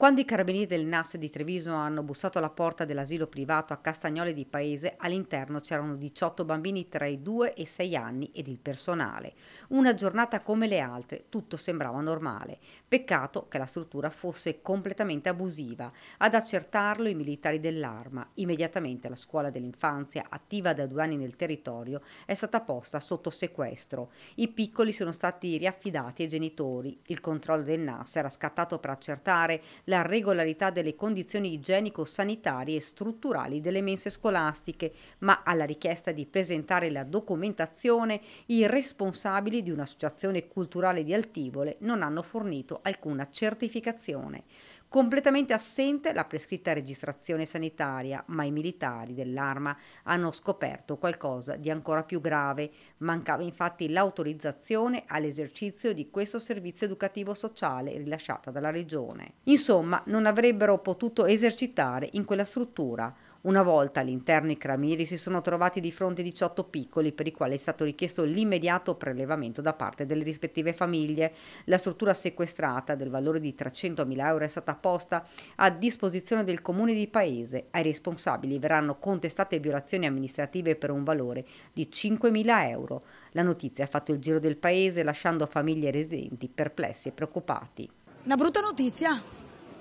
Quando i carabinieri del NAS di Treviso hanno bussato alla porta dell'asilo privato a Castagnole di Paese, all'interno c'erano 18 bambini tra i 2 e i 6 anni ed il personale. Una giornata come le altre, tutto sembrava normale. Peccato che la struttura fosse completamente abusiva. Ad accertarlo i militari dell'arma. Immediatamente la scuola dell'infanzia, attiva da due anni nel territorio, è stata posta sotto sequestro. I piccoli sono stati riaffidati ai genitori. Il controllo del NAS era scattato per accertare la regolarità delle condizioni igienico-sanitarie e strutturali delle mense scolastiche, ma alla richiesta di presentare la documentazione i responsabili di un'associazione culturale di Altivole non hanno fornito alcuna certificazione completamente assente la prescritta registrazione sanitaria, ma i militari dell'arma hanno scoperto qualcosa di ancora più grave. Mancava infatti l'autorizzazione all'esercizio di questo servizio educativo sociale rilasciata dalla regione. Insomma, non avrebbero potuto esercitare in quella struttura una volta all'interno i Cramiri si sono trovati di fronte 18 piccoli per i quali è stato richiesto l'immediato prelevamento da parte delle rispettive famiglie. La struttura sequestrata del valore di 300.000 euro è stata posta a disposizione del comune di Paese. Ai responsabili verranno contestate violazioni amministrative per un valore di 5.000 euro. La notizia ha fatto il giro del paese lasciando famiglie e residenti perplessi e preoccupati. Una brutta notizia,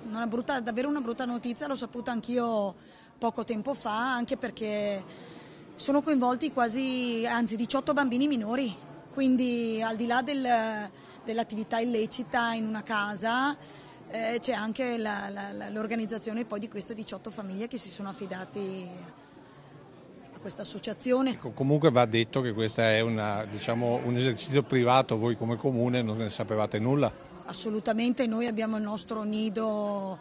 una brutta, davvero una brutta notizia, l'ho saputa anch'io poco tempo fa, anche perché sono coinvolti quasi, anzi 18 bambini minori, quindi al di là del, dell'attività illecita in una casa eh, c'è anche la, la, l'organizzazione poi di queste 18 famiglie che si sono affidati a questa associazione. Ecco, comunque va detto che questo è una, diciamo, un esercizio privato, voi come comune non ne sapevate nulla? Assolutamente, noi abbiamo il nostro nido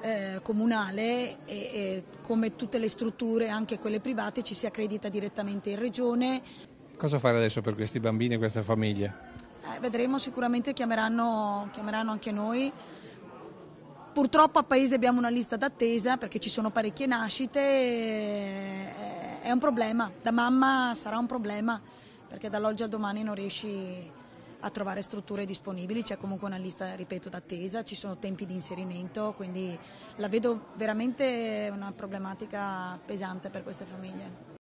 eh, comunale e, e come tutte le strutture, anche quelle private, ci si accredita direttamente in regione. Cosa fare adesso per questi bambini e questa famiglia? Eh, vedremo, sicuramente chiameranno, chiameranno anche noi. Purtroppo a Paese abbiamo una lista d'attesa perché ci sono parecchie nascite, eh, è un problema, da mamma sarà un problema perché dall'oggi al domani non riesci a trovare strutture disponibili, c'è comunque una lista, ripeto, d'attesa, ci sono tempi di inserimento, quindi la vedo veramente una problematica pesante per queste famiglie.